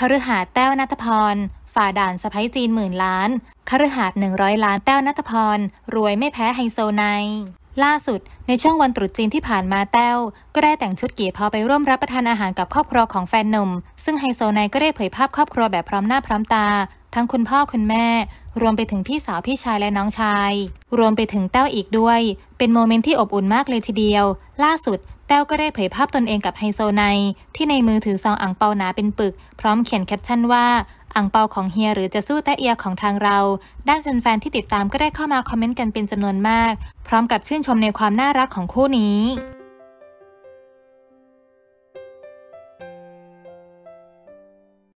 คฤหาสน์แต้วนัทพรฝ่าด่านสะพ้ยจีนหมื่นล้าน คฤหาสน์้อยล้านแต้วนัทพร รวยไม่แพ้ไฮโซไนล่าสุด ในช่วงวันตรุษจีนที่ผ่านมาแต้ว ก็ได้แต่งชุดเกียรพอไปร่วมรับประทานอาหารกับครอบครัวของแฟนหนุ่ม ซึ่งไฮโซไนก็ได้เผยภาพครอบครัวแบบพร้อมหน้าพร้อมตา ทั้งคุณพ่อ คุณแม่ รวมไปถึงพี่สาวพี่ชายและน้องชาย รวมไปถึงแต้วอีกด้วย เป็นโมเมนต์ที่อบอุ่นมากเลยทีเดียว ล่าสุดแต้วก็ได้เผยภาพตนเองกับไฮโซไนที่ในมือถือซองอ่งเปาหนาเป็นปึก พร้อมเขียนแคปชั่นว่าอ่งเปาของเฮียหรือจะสู้แตเอียของทางเราด้านแฟนๆที่ติดตามก็ได้เข้ามาคอมเมนต์กันเป็นจำนวนมาก พร้อมกับชื่นชมในความน่ารักของคู่นี้